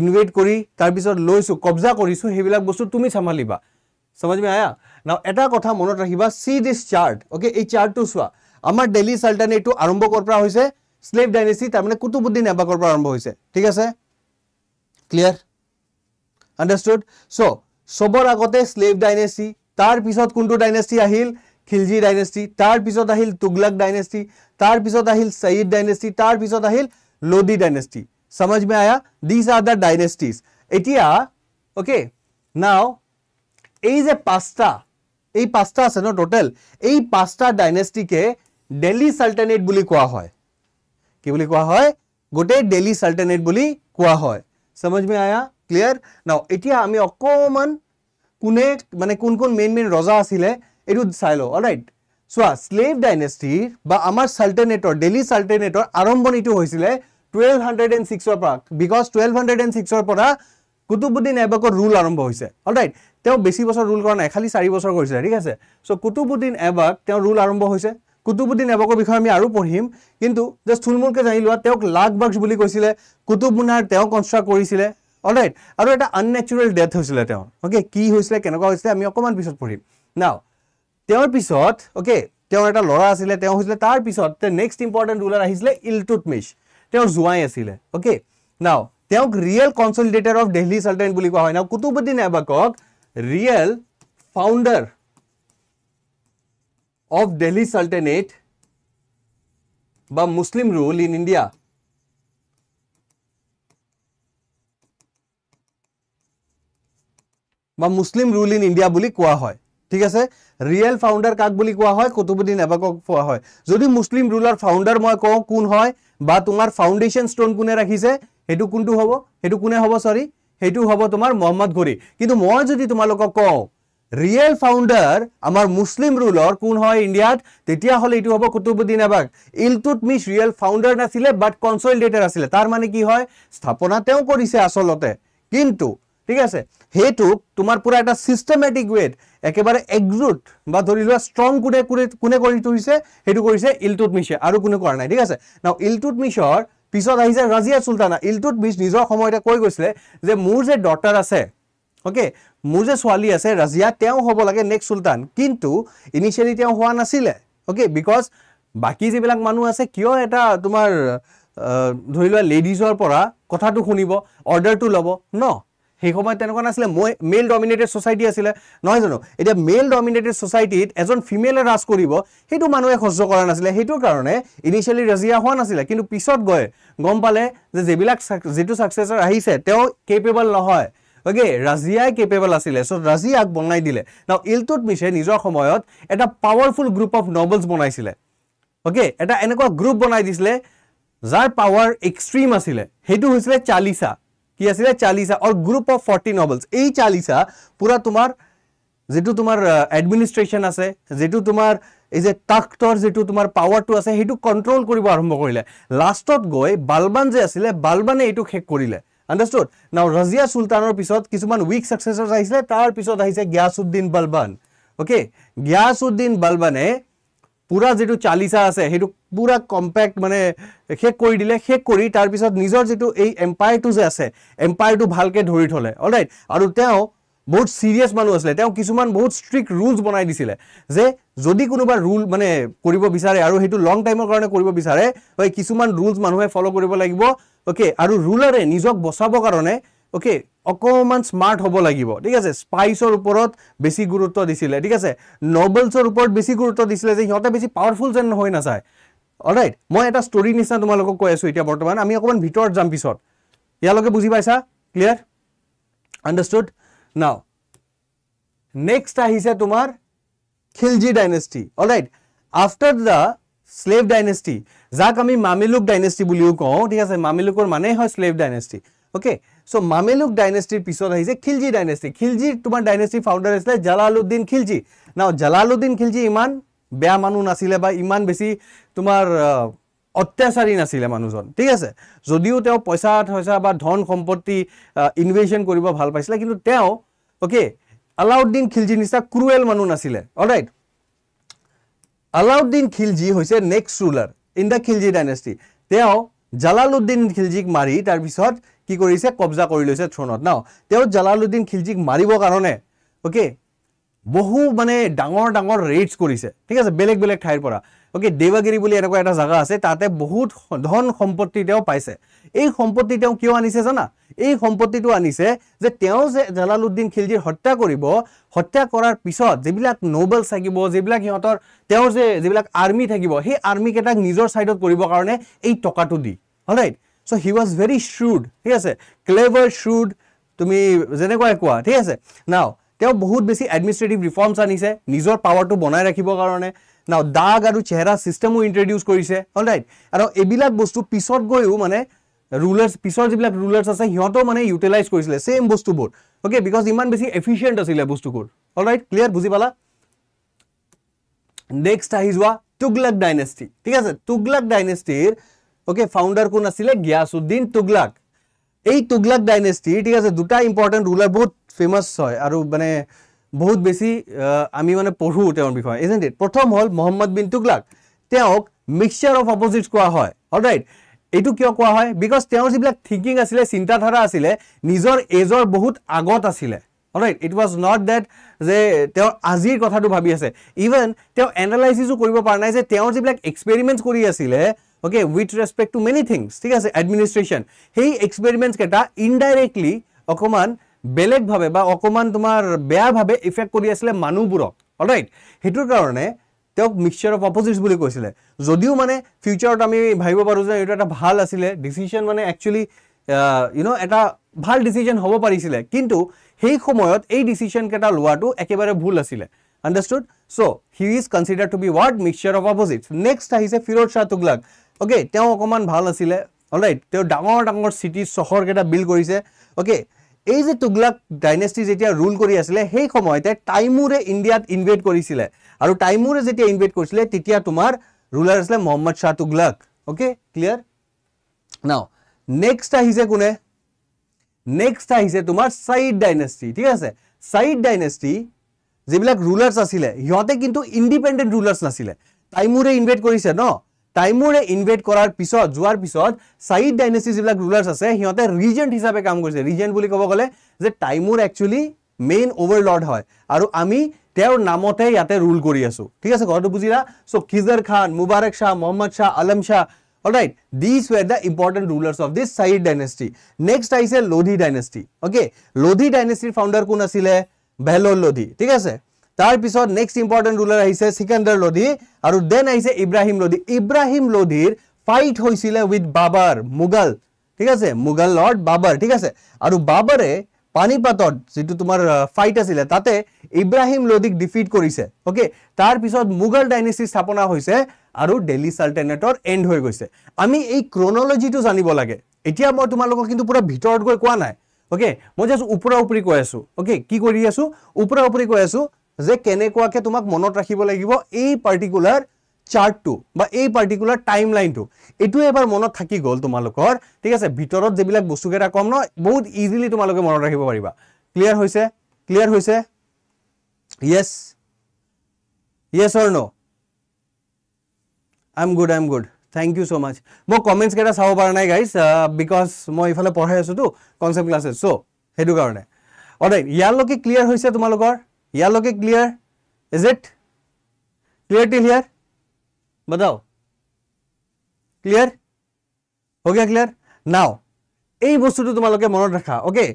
ইনভেট কৰি তাৰপিছত লৈছো কব্জা কৰিছো সেইবিলাক বস্তু তুমি চম্ভালিবা সমজ মে আয়া নাও এটা কথা মনত রাখিবা সি দিস চার্ট ওকে এই চার্টটো সোয়া আমার দিল্লি সালতানেটটো আরম্ভ করপরা হইছে স্লেভ ডাইনেসি তার মানে কুতুবউদ্দিন এবাকর পর আরম্ভ হইছে ঠিক আছে ক্লিয়ার আন্ডারস্টুড সো সবর আগতে স্লেভ ডাইনেসি তার পিছত কোনটো ডাইনেসি আহিল খিলজি ডাইনেসি তার পিছত আহিল তুগলক ডাইনেসি তার পিছত আহিল সাইদ ডাইনেসি তার পিছত আহিল লোদি ডাইনেসি সমজ মে আয়া দিস এতিয়া এই যে পাঁচটা এই পাঁচটা আছে ন টোটেল এই পাঁচটা ডাইনেষ্টিকে দেলহি চাল্টেনেট বুলি কোৱা হয় কি বুলি কোৱা হয় গোটেই দেলহি চাল্টেনেট বুলি কোৱা হয় চমজমি আয়া ক্লিয়াৰ ন এতিয়া আমি অকণমান কোনে মানে কোন কোন মেইন মেইন ৰজা আছিলে এইটো চাই লওঁ অল ৰাইট চোৱা শ্লেভ ডাইনেষ্টিৰ বা আমাৰ চাল্টেনেটৰ দেলহি চাল্টেনেটৰ আৰম্ভণিটো হৈছিলে টুৱেল্ভ হাণ্ড্ৰেড এণ্ড ছিক্সৰ পৰা বিকজ টুৱেল্ভ হাণ্ড্ৰেড এণ্ড ছিক্সৰ পৰা কুটুবুদ্দিন এবকৰ ৰুল আৰম্ভ হৈছে অল ৰাইট তেওঁ বেছি বছৰ ৰুল কৰা নাই খালি চাৰি বছৰ কৰিছিলে ঠিক আছে চ' কুতুবুদ্দিন এবাক তেওঁ ৰুল আৰম্ভ হৈছে কুতুবুদ্দিন এবকৰ বিষয়ে আমি আৰু পঢ়িম কিন্তু জাষ্ট থুলমুলকে জানি লোৱা তেওঁক লাগ বাক্স বুলি কৈছিলে কুতুব মুনাৰ তেওঁ কনষ্ট্ৰাক্ট কৰিছিলে অল ৰাইট আৰু এটা আননেচুৰেল ডেথ হৈছিলে তেওঁ অ'কে কি হৈছিলে কেনেকুৱা হৈছিলে আমি অকণমান পিছত পঢ়িম নাও তেওঁৰ পিছত অ'কে তেওঁৰ এটা ল'ৰা আছিলে তেওঁ হৈছিলে তাৰ পিছত তেওঁ নেক্সট ইম্পৰ্টেণ্ট ৰুলাৰ আহিছিলে ইলটুট ইলটুটমিছ তেওঁ জোঁৱাই আছিলে অ'কে নাও তেওঁক real consolidator of Delhi sultan বুলি কোৱা হয় নাও Qutubuddin এবাকক real founder of Delhi Sultanate by Muslim rule in India. বা মুছলিম ৰুল ইন ইণ্ডিয়া বুলি কোৱা হয় ঠিক আছে ৰিয়েল ফাউণ্ডাৰ কাক বুলি কোৱা হয় কুতুবুদ্দিন এবাকক কোৱা হয় যদি মুছলিম ৰুলৰ ফাউণ্ডাৰ মই কওঁ কোন হয় বা তোমাৰ ফাউণ্ডেশ্যন ষ্টোন কোনে ৰাখিছে সেইটো কোনটো হ'ব সেইটো কোনে হ'ব চৰি সেইটো হ'ব তোমাৰ মহম্মদ ঘুৰি কিন্তু মই যদি তোমালোকক কওঁ ৰিয়েল ফাউণ্ডাৰ আমাৰ মুছলিম ৰুলৰ কোন হয় ইণ্ডিয়াত তেতিয়াহ'লে এইটো হ'ব Qutubuddin Aibak Iltutmish real founder নাছিলে বাট কনচলটেটাৰ আছিলে তাৰ মানে কি হয় স্থাপনা তেওঁ কৰিছে আচলতে কিন্তু ঠিক আছে সেইটোক তোমাৰ পূৰা এটা ছিষ্টেমেটিক ৱেত একেবাৰে একজুট বা ধৰি লোৱা ষ্ট্ৰং কোনে কোনে কোনে কৰি তুলিছে সেইটো কৰিছে ইলটুত মিছে আৰু কোনে কৰা নাই ঠিক আছে ন ইলটুত মিছৰ পিছত আহিছে ৰাজিয়া চুলতানা ইলটুট বিচ নিজৰ সময়তে কৈ গৈছিলে যে মোৰ যে ডটাৰ আছে অ'কে মোৰ যে ছোৱালী আছে ৰাজিয়া তেওঁ হ'ব লাগে নেক্সট চুলতান কিন্তু ইনিচিয়েলি তেওঁ হোৱা নাছিলে অ'কে বিকজ বাকী যিবিলাক মানুহ আছে কিয় এটা তোমাৰ ধৰি লোৱা লেডিজৰ পৰা কথাটো শুনিব অৰ্ডাৰটো ল'ব ন সেই সময়ত তেনেকুৱা নাছিলে মই মেল ডমিনেটেড ছ'চাইটি আছিলে নহয় জানো এতিয়া মেল ডমিনেটেড ছ'চাইটিত এজন ফিমেলে ৰাজ কৰিব সেইটো মানুহে সহ্য কৰা নাছিলে সেইটোৰ কাৰণে ইনিচিয়েলি ৰাজিয়া হোৱা নাছিলে কিন্তু পিছত গৈ গম পালে যে যিবিলাক যিটো ছাকচেছৰ আহিছে তেওঁ কেপেবল নহয় অ'কে ৰাজিয়াই কেপেবল আছিলে চ' ৰাজিয়াক বনাই দিলে ন ইলটুট মিছে নিজৰ সময়ত এটা পাৱাৰফুল গ্ৰুপ অফ নভেলছ বনাইছিলে অ'কে এটা এনেকুৱা গ্ৰুপ বনাই দিছিলে যাৰ পাৱাৰ এক্সট্ৰিম আছিলে সেইটো হৈছিলে চালিচা কি আছিলে Chalisa or group of forty nobles এই চালিশা পূৰা তোমাৰ যিটো তোমাৰ এডমিনিষ্ট্ৰেশ্যন আছে যিটো তোমাৰ এই যে তাক্তৰ যিটো তোমাৰ পাৱাৰটো আছে সেইটো কণ্ট্ৰল কৰিব আৰম্ভ কৰিলে লাষ্টত গৈ বালবান যে আছিলে বালবানে এইটো শেষ কৰিলে আণ্ডাৰষ্টুড নাও ৰাজিয়া চুলতানৰ পিছত কিছুমান উইক ছাকচেছৰ আহিছিলে তাৰপিছত আহিছে গিয়াছ বালবান অ'কে গিয়াছ বালবানে পুৰা যিটো চালিচা আছে সেইটো পুৰা কম্পেক্ট মানে শেষ কৰি দিলে শেষ কৰি তাৰপিছত নিজৰ যিটো এই এম্পায়াৰটো যে আছে এম্পায়াৰটো ভালকৈ ধৰি থ'লে অল ৰাইট আৰু তেওঁ বহুত ছিৰিয়াছ মানুহ আছিলে তেওঁ কিছুমান বহুত ষ্ট্ৰিক্ট ৰুলছ বনাই দিছিলে যে যদি কোনোবা ৰুল মানে কৰিব বিচাৰে আৰু সেইটো লং টাইমৰ কাৰণে কৰিব বিচাৰে হয় কিছুমান ৰুলছ মানুহে ফ'ল' কৰিব লাগিব অ'কে আৰু ৰুলাৰে নিজক বচাবৰ কাৰণে অ'কে অকণমান স্মাৰ্ট হ'ব লাগিব ঠিক আছে স্পাইচৰ ওপৰত বেছি গুৰুত্ব দিছিলে ঠিক আছে নবেলছৰ ওপৰত বেছি গুৰুত্ব দিছিলে যে সিহঁতে বেছি পাৱাৰফুল যেন হৈ নাচায় অলৰাইট মই এটা ষ্টৰী নিচিনা তোমালোকক কৈ আছোঁ এতিয়া বৰ্তমান আমি অকণমান ভিতৰত যাম পিছত ইয়ালৈকে বুজি পাইছা ক্লিয়াৰ আণ্ডাৰষ্টুড নাও নেক্সট আহিছে তোমাৰ Khilji dynasty alright after the slave dynasty যাক আমি মামিলুক ডাইনেষ্টি বুলিও কওঁ ঠিক আছে মামিলুকৰ মানেই হয় slave dynasty okay so Mamluk ডাইনেষ্টিৰ পিছত আহিছে খিলজি ডাইনেষ্টি খিলজিৰ তোমাৰ ডাইনেষ্টিৰ ফাউণ্ডাৰ আছিলে জালালুদ্দিন খিলজি নাও জালালুদ্দিন খিলজি ইমান বেয়া মানুহ নাছিলে বা ইমান বেছি তোমাৰ অত্যাচাৰী নাছিলে মানুহজন ঠিক আছে যদিও তেওঁ পইচা পইচা বা ধন সম্পত্তি ইনভেশ্যন কৰিব ভাল পাইছিলে কিন্তু তেওঁ অ'কে আলাউদ্দিন খিলজি নিচিনা ক্ৰুৱেল মানুহ নাছিলে অলৰাইট আলাউদ্দিন খিলজি হৈছে next ruler in the Khilji dynasty তেওঁ জালালুদ্দিন খিলজিক মাৰি তাৰপিছত কি কৰিছে কব্জা কৰি লৈছে থ্ৰোনত নাও তেওঁ জালালুদ্দিন খিলজিক মাৰিবৰ কাৰণে অ'কে বহু মানে ডাঙৰ ডাঙৰ ৰেইডছ কৰিছে ঠিক আছে বেলেগ বেলেগ ঠাইৰ পৰা অ'কে দেৱাগিৰি বুলি এনেকুৱা এটা জেগা আছে তাতে বহুত ধন সম্পত্তি তেওঁ পাইছে এই সম্পত্তি তেওঁ কিয় আনিছে জানা এই সম্পত্তিটো আনিছে যে তেওঁ যে জালালুদ্দিন খিলজিৰ হত্যা কৰিব হত্যা কৰাৰ পিছত যিবিলাক নবেল থাকিব যিবিলাক সিহঁতৰ তেওঁৰ যে যিবিলাক আৰ্মি থাকিব সেই আৰ্মিকেইটাক নিজৰ ছাইডত কৰিবৰ কাৰণে এই টকাটো দি হয় চ' হি ৱাজ ভেৰি শ্ৰুড ঠিক আছে ক্লেভাৰ শ্ৰুড তুমি যেনেকুৱাই কোৱা ঠিক আছে নাও তেওঁ বহুত বেছি এডমিনিষ্ট্ৰেটিভ ৰিফৰ্মছ আনিছে নিজৰ পাৱাৰটো বনাই ৰাখিবৰ কাৰণে নাও দাগ আৰু চেহেৰা ছিষ্টেমো ইণ্ট্ৰডিউচ কৰিছে হল ৰাইট আৰু এইবিলাক বস্তু পিছত গৈও মানে ৰুলাৰ্ছ পিছৰ যিবিলাক ৰুলাৰ্ছ আছে সিহঁতেও মানে ইউটিলাইজ কৰিছিলে ছেইম বস্তুবোৰ অ'কে বিকজ ইমান বেছি এফিচিয়েণ্ট আছিলে বস্তুবোৰ হল ৰাইট ক্লিয়াৰ বুজি পালা নেক্সট আহি যোৱা তুগলাক ডাইনেষ্টি ঠিক আছে তুগলাক ডাইনেষ্টিৰ ওকে ফাউন্ডার কোন আছিলে গিয়াসুদ্দিন তুগলাক এই তুগলাক ডাইনেষ্টি ঠিক আছে দুটা ইম্পৰ্টেণ্ট ৰুলাৰ বহুত ফেমাছ হয় আৰু মানে বহুত বেছি আমি মানে পঢ়োঁ তেওঁৰ বিষয়ে এজেণ্ট ইট প্ৰথম হ'ল মহম্মদ বিন তুগলাক তেওঁক মিক্সাৰ অফ অপজিট কোৱা হয় অল ৰাইট এইটো কিয় কোৱা হয় বিকজ তেওঁৰ যিবিলাক থিংকিং আছিলে চিন্তাধাৰা আছিলে নিজৰ এজৰ বহুত আগত আছিলে all right it was not that যে আজিৰ কথাটো ভাবি আছে ইভেন তেওঁ এনালাইচিছো কৰিব পৰা নাই যে তেওঁৰ যিবিলাক এক্সপেৰিমেণ্ট কৰি আছিলে okay with respect to many things ঠিক আছে এডমিনিষ্ট্ৰেশন সেই এক্সপেৰিমেণ্টকেইটা ইনডাইৰেক্টলি অকণমান বেলেগভাৱে বা অকণমান তোমাৰ বেয়াভাৱে ইফেক্ট কৰি আছিলে মানুহবোৰক অলৰাইট সেইটোৰ কাৰণে তেওঁক মিক্সাৰ অফ অপজিটছ বুলি কৈছিলে যদিও মানে ফিউচাৰত আমি ভাবিব পাৰোঁ যে এইটো এটা ভাল আছিলে ডিচিশ্যন মানে একচুৱেলি ইউ ন' এটা ভাল ডিচিশ্যন হ'ব পাৰিছিলে কিন্তু সেই সময়ত এই ডিচিশ্যনকেইটা লোৱাটো একেবাৰে ভুল আছিলে understood so' he is consider to be weird mixture of opposites next আহিছে ফিৰোজ শ্বাহ তুগলাক অ'কে তেওঁ অকণমান ভাল আছিলে অলৰাইট তেওঁ ডাঙৰ ডাঙৰ চিটি চহৰকেইটা বিল্ড কৰিছে অ'কে এই যে তুগলাক ডাইনেষ্টি যেতিয়া ৰুল কৰি আছিলে সেই সময়তে টাইমুৰে ইণ্ডিয়াত ইনভেট কৰিছিলে আৰু টাইমুৰে যেতিয়া ইনভেট কৰিছিলে তেতিয়া তোমাৰ ৰুলাৰ আছিলে Mohammad Shah Tughlaq okay clear now next আহিছে কোনে নেক্সট আহিছে তোমাৰ ছাইড ডাইনেষ্টি ঠিক আছে ছাইড ডাইনেষ্টি যিবিলাক ৰুলাৰ্ছ আছিলে সিহঁতে কিন্তু ইণ্ডিপেণ্ডেণ্ট ৰুলাৰ্ছ নাছিলে টাইমুৰে ইনভেট কৰিছে ন টাইমুৰে ইনভেট কৰাৰ পিছত যোৱাৰ পিছত ছাইড ডাইনেষ্টি যিবিলাক ৰুলাৰ্ছ আছে সিহঁতে ৰিজেণ্ট হিচাপে কাম কৰিছে ৰিজেণ্ট বুলি ক'ব গ'লে যে টাইমুৰ একচুৱেলি মেইন অভাৰলৰ্ড হয় আৰু আমি তেওঁৰ নামতে ইয়াতে ৰুল কৰি আছোঁ ঠিক আছে ঘৰটো বুজিলা so' Khizr Khan Mubarak Shah Mohammad Shah Alam Shah all right these were the important rulers of this Sayyid dynasty next আহিছে লোধি ডাইনেষ্টি অ'কে লোধি ডাইনেষ্টিৰ ফাউণ্ডাৰ কোন আছিলে ভেলৰ লোধি ঠিক আছে তাৰপিছত নেক্সট ইম্পৰ্টেণ্ট ৰুলাৰ আহিছে চিকান্দাৰ লোধি আৰু দেন আহিছে ইব্ৰাহিম লোধি ইব্ৰাহিম লোধিৰ ফাইট হৈছিলে উইথ বাবাৰ মোগল ঠিক আছে মোগল লৰ্ড বাবাৰ ঠিক আছে আৰু বাবাৰে পানীপাতত যিটো তোমাৰ ফাইট আছিলে তাতে ইব্ৰাহিম লোধিক ডিফিট কৰিছে অ'কে তাৰপিছত মোগল ডাইনেষ্টি স্থাপনা হৈছে আৰু দেলহি চাল্টেনেটৰ এণ্ড হৈ গৈছে আমি এই ক্ৰনলজিটো জানিব লাগে এতিয়া মই তোমালোকক কিন্তু পূৰা ভিতৰত গৈ কোৱা নাই অ'কে মই জাষ্ট ওপৰা ওপৰি কৈ আছোঁ অ'কে কি কৰি আছোঁ ওপৰা ওপৰি কৈ আছোঁ যে কেনেকুৱাকে তোমাক মনত ৰাখিব লাগিব এই পাৰ্টিকুলাৰ চাৰ্টটো বা এই পাৰ্টিকুলাৰ টাইম লাইনটো এইটোৱে এবাৰ মনত থাকি গ'ল তোমালোকৰ ঠিক আছে ভিতৰত যিবিলাক বস্তুকেইটা কম ন বহুত ইজিলি তোমালোকে মনত ৰাখিব পাৰিবা ক্লিয়াৰ হৈছে ক্লিয়াৰ হৈছে yes yes or no I am good I am good thank you so' much মই কমেণ্টছ কেইটা চাব পৰা নাই গাইজ বিকজ মই ইফালে পঢ়াই আছোতো কনচেপ্ট ক্লাছেছ চ' সেইটো কাৰণে অৰ্ডাইট ইয়াৰলৈকে ক্লিয়াৰ হৈছে তোমালোকৰ ইয়ালৈকে ক্লিয়াৰ ইজ ইট ক্লিয়াৰ টিল হিয়াৰ বাদাও ক্লিয়াৰ হ'ব ক্লিয়াৰ নাও এই বস্তুটো তোমালোকে মনত ৰাখা অ'কে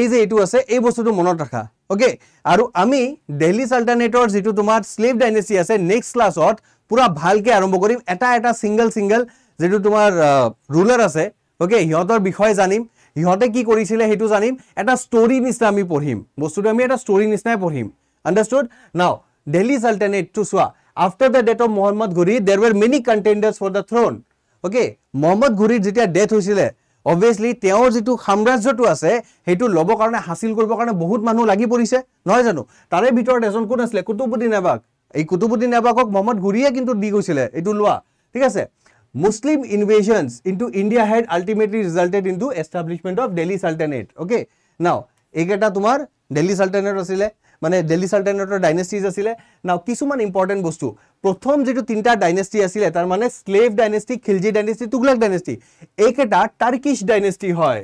এই যে এইটো আছে এই বস্তুটো মনত ৰাখা অ'কে আৰু আমি দেল্হি চাল্টানেটৰ যিটো তোমাৰ শ্লিভ ডাইনেচি আছে নেক্সট ক্লাছত পূৰা ভালকৈ আৰম্ভ কৰিম এটা এটা ছিংগল ছিংগল যিটো তোমাৰ ৰুলাৰ আছে অ'কে সিহঁতৰ বিষয়ে জানিম ইহঁতে কি কৰিছিলে সেইটো জানিম এটা ষ্টৰীৰ নিচিনা আমি পঢ়িম বস্তুটো আমি এটা ষ্টৰীৰ নিচিনাই পঢ়িম আণ্ডাৰষ্টুড নাও দেলহি চাল্টানেটটো চোৱা after the death of Mohammad Ghori there were many contenders for the throne okay Mohammad ঘূৰীৰ যেতিয়া ডেথ হৈছিলে অভিয়াছলি তেওঁৰ যিটো সাম্ৰাজ্যটো আছে সেইটো ল'ব কাৰণে হাচিল কৰিবৰ কাৰণে বহুত মানুহ লাগি পৰিছে নহয় জানো তাৰে ভিতৰত এজন কোন আছিলে কুটুবুদ্দিন এবাক এই কুটুবুদ্দিন এবাকক মহম্মদ ঘূৰীয়ে কিন্তু দি গৈছিলে এইটো লোৱা ঠিক আছে Muslim invasions into India had ultimately resulted into establishment of Delhi Sultanate. Okay. Now, ekata tumar Delhi Sultanate asile. মানে দিল্লি সাল্টানেটৰ ডাইনেষ্টিজ আছিলে নাও কিছুমান ইম্পৰ্টেণ্ট বস্তু প্ৰথম যিটো তিনিটা ডাইনেষ্টি আছিলে তাৰ মানে slave dynasty Khilji dynasty Tughlaq dynasty এইকেইটা টাৰ্কিছ ডাইনেষ্টি হয়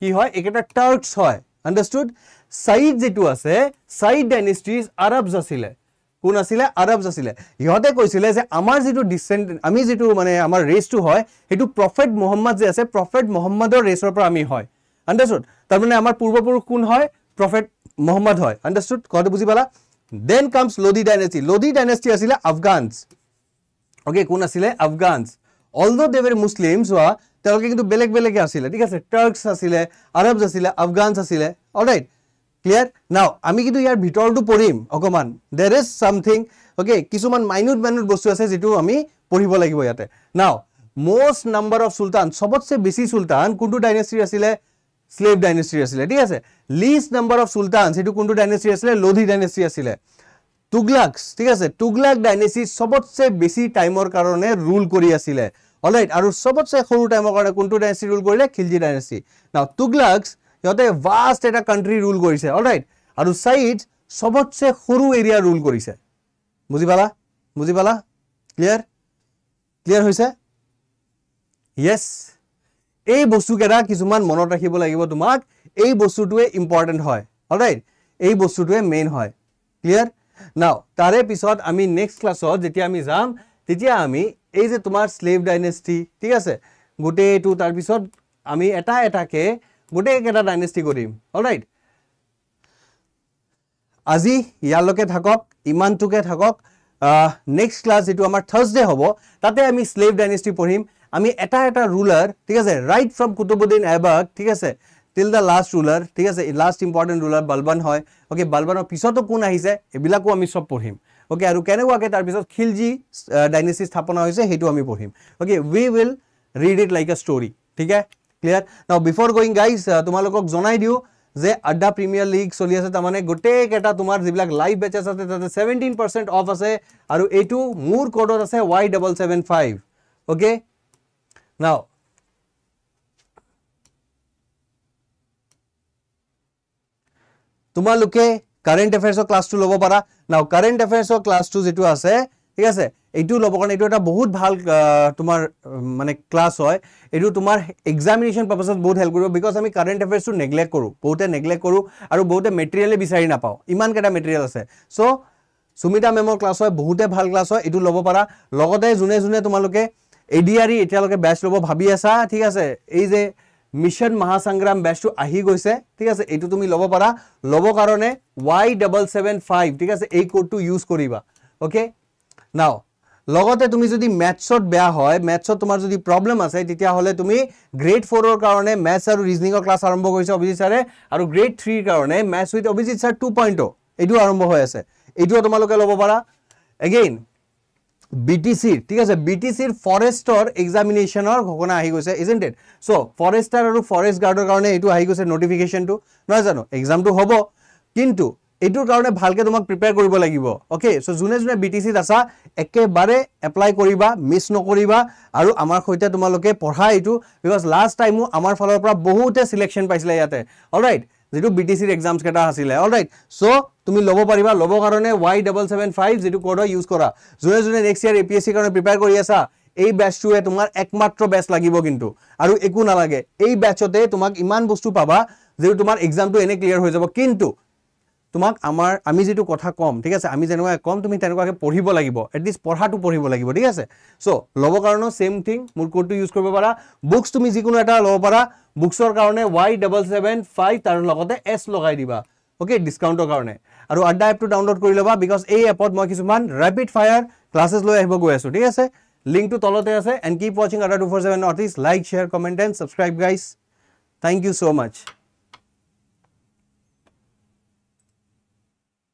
কি হয় এইকেইটা টাৰ্কছ হয় আণ্ডাৰষ্টুড ছাইড যিটো আছে ছাইড ডাইনেষ্টিজ আৰবছ আছিলে কোন আছিলে আৰবছ আছিলে সিহঁতে কৈছিলে যে আমাৰ যিটো ডিচেণ্ট আমি যিটো মানে আমাৰ ৰেচটো হয় সেইটো প্ৰফেট মহম্মদ যে আছে প্ৰফেট মহম্মদৰ ৰেচৰ পৰা আমি হয় আণ্ডাৰষ্টুড তাৰমানে আমাৰ পূৰ্বপুৰুষ কোন হয় প্ৰফেট মহম্মদ হয় আণ্ডাৰষ্টুড কথাটো বুজি পালা then comes Lodi dynasty Lodi dynasty আছিলে আফগানছ অ'কে কোন আছিলে আফগানছ অল দ ৱেৰ মুছলিমছ হোৱা তেওঁলোকে কিন্তু বেলেগ বেলেগে আছিলে ঠিক আছে টাৰ্কছ আছিলে আৰবছ আছিলে আফগানছ আছিলে অলৰাইট ক্লিয়ার নাও আমি কিন্তু ইয়ার ভিতর পড়িম অকমান দের ইজ সামথিং ওকে কিছু মাইনুট মাইনুট বস্তু আছে যে আমি পড়িব লাগবে ইয়াতে নাও মোস্ট নাম্বার অফ সুলতান সবচেয়ে বেশি সুলতান কোনো ডাইনেস্ট্রি আসলে স্লেব ডাইনেস্ট্রি আসলে ঠিক আছে লিস্ট নাম্বার অফ সুলতান সেই কোনো ডাইনেস্ট্রি আসলে লোধি ডাইনেস্ট্রি আসলে টুগলাক্স ঠিক আছে টুগলাক ডাইনেস্ট্রি সবচেয়ে বেশি টাইমর কারণে রুল করে আসলে অলরাইট আর সবচেয়ে সর টাইমের কারণে কোনো ডাইনেস্ট্রি রুল করলে খিলজি ডাইনেস্ট্রি নাও টুগলাক্স সিহঁতে ভাষ্ট এটা কাণ্ট্ৰি ৰুল কৰিছে অল ৰাইট আৰু ছাইড চবতছে সৰু এৰিয়া ৰুল কৰিছে বুজি পালা বুজি পালা ক্লিয়াৰ ক্লিয়াৰ হৈছে য়েছ এই বস্তুকেইটা কিছুমান মনত ৰাখিব লাগিব তোমাক এই বস্তুটোৱে ইম্পৰ্টেণ্ট হয় অল ৰাইট এই বস্তুটোৱে মেইন হয় ক্লিয়াৰ নাও তাৰে পিছত আমি নেক্সট ক্লাছত যেতিয়া আমি যাম তেতিয়া আমি এই যে তোমাৰ শ্লেভ ডাইনেষ্টি ঠিক আছে গোটেইটো তাৰপিছত আমি এটা এটাকৈ গোটেই কেইটা ডাইনেষ্টি কৰিম অল ৰাইট আজি ইয়ালৈকে থাকক ইমানটোকে থাকক নেক্সট ক্লাছ যিটো আমাৰ থাৰ্ছডে' হ'ব তাতে আমি শ্লেভ ডাইনেষ্টি পঢ়িম আমি এটা এটা ৰুলাৰ ঠিক আছে ৰাইট ফ্ৰম কুটুবুদ্দিন এবাক ঠিক আছে টিল দ্য লাষ্ট ৰুলাৰ ঠিক আছে লাষ্ট ইম্পৰ্টেণ্ট ৰুলাৰ বালবান হয় অ'কে বালবানৰ পিছতো কোন আহিছে এইবিলাকো আমি চব পঢ়িম অ'কে আৰু কেনেকুৱাকৈ তাৰপিছত খিলজি ডাইনেষ্টি স্থাপনা হৈছে সেইটো আমি পঢ়িম okay we will read it like a story ঠিক আছে ক্লিয়াৰ নাও বিফৰ গয়িং গাইজ তোমালোকক জনাই দিওঁ যে আড্ডা প্ৰিমিয়াৰ লীগ চলি আছে তাৰমানে গোটেইকেইটা তোমাৰ যিবিলাক লাইভ বেচেছ আছে তাতে ছেভেণ্টিন পাৰ্চেণ্ট অফ আছে আৰু এইটো মোৰ ক'ডত আছে Y double seven five okay now তোমালোকে কাৰেণ্ট এফেয়াৰ্ছৰ ক্লাছটো ল'ব পাৰা নাও কাৰেণ্ট যিটো আছে ঠিক আছে এইটো ল'ব কাৰণে এইটো এটা বহুত ভাল তোমাৰ মানে ক্লাছ হয় এইটো তোমাৰ এক্সামিনেশ্যন পাৰ্পাছত বহুত হেল্প কৰিব বিকজ আমি কাৰেণ্ট এফেয়াৰ্ছটো নেগলেক্ট কৰোঁ বহুতে নেগলেক্ট কৰোঁ আৰু বহুতে মেটেৰিয়েলে বিচাৰি নাপাওঁ ইমানকেইটা মেটেৰিয়েল আছে চ' সুমিতা মেমৰ ক্লাছ হয় বহুতে ভাল ক্লাছ হয় এইটো ল'ব পাৰা লগতে যোনে যোনে তোমালোকে এ ডি আৰ ই এতিয়ালৈকে বেষ্ট ল'ব ভাবি আছা ঠিক আছে এই যে মিছন মহাসংগ্ৰাম বেচটো আহি গৈছে ঠিক আছে এইটো তুমি ল'ব পাৰা ল'ব কাৰণে ৱাই ডাবল ছেভেন ফাইভ ঠিক আছে এই ক'ডটো ইউজ কৰিবা অ'কে নাও লগতে তুমি যদি মেথছত বেয়া হয় মেথছত তোমাৰ যদি প্ৰব্লেম আছে তেতিয়াহ'লে তুমি গ্ৰেড ফ'ৰৰ কাৰণে মেথছ আৰু ৰিজনিঙৰ ক্লাছ আৰম্ভ কৰিছে অভিজিত ছাৰে আৰু গ্ৰেড থ্ৰীৰ কাৰণে maths with Abhijit sir two point o এইটো আৰম্ভ হৈ আছে এইটোও তোমালোকে ল'ব পাৰা এগেইন বি টি চিৰ ঠিক আছে বি টি চিৰ ফৰেষ্টৰ এক্সামিনেশ্যনৰ ঘোষণা আহি গৈছে isn't it so' forester আৰু ফৰেষ্ট গাৰ্ডৰ কাৰণে এইটো আহি গৈছে ন'টিফিকেশ্যনটো নহয় জানো এক্সামটো হ'ব কিন্তু এইটোৰ কাৰণে ভালকৈ তোমাক প্ৰিপেয়াৰ কৰিব লাগিব অ'কে চ' যোনে যোনে বি টি চিত আছা একেবাৰে এপ্লাই কৰিবা মিছ নকৰিবা আৰু আমাৰ সৈতে তোমালোকে পঢ়া এইটো বিকজ লাষ্ট টাইমো আমাৰ ফালৰ পৰা বহুতে চিলেকশ্যন পাইছিলে ইয়াতে অল ৰাইট যিটো বি টি চিৰ এক্সামছকেইটা আছিলে অল ৰাইট চ' তুমি ল'ব পাৰিবা ল'ব কাৰণে ৱাই ডাবল ছেভেন ফাইভ যিটো ক'ৰ্ডৰ ইউজ কৰা যোনে যোনে next year A P S চিৰ কাৰণে প্ৰিপেয়াৰ কৰি আছা এই বেচটোৱে তোমাৰ একমাত্ৰ বেচ লাগিব কিন্তু আৰু একো নালাগে এই বেচতে তোমাক ইমান বস্তু পাবা যিটো তোমাৰ এক্সামটো এনেই ক্লিয়াৰ হৈ যাব কিন্তু তোমাক আমাৰ আমি যিটো কথা ক'ম ঠিক আছে আমি যেনেকুৱা ক'ম তুমি তেনেকুৱাকৈ পঢ়িব লাগিব এটলিষ্ট পঢ়াটো পঢ়িব লাগিব ঠিক আছে চ' ল'ব কাৰণেও ছেম থিং মোৰ ক'ডটো ইউজ কৰিব পাৰা বুকছ তুমি যিকোনো এটা ল'ব পাৰা বুকছৰ কাৰণে ৱাই ডাবল ছেভেন ফাইভ তাৰ লগতে এছ লগাই দিবা অ'কে ডিছকাউণ্টৰ কাৰণে আৰু আড্ডা এপটো ডাউনলোড কৰি ল'বা বিকজ এই এপত মই কিছুমান ৰেপিড ফায়াৰ ক্লাছেছ লৈ আহিব গৈ আছোঁ ঠিক আছে লিংকটো তলতে আছে এণ্ড কিপ ৱাচিং Adda two four seven North East like share comment and subscribe guys thank you so' much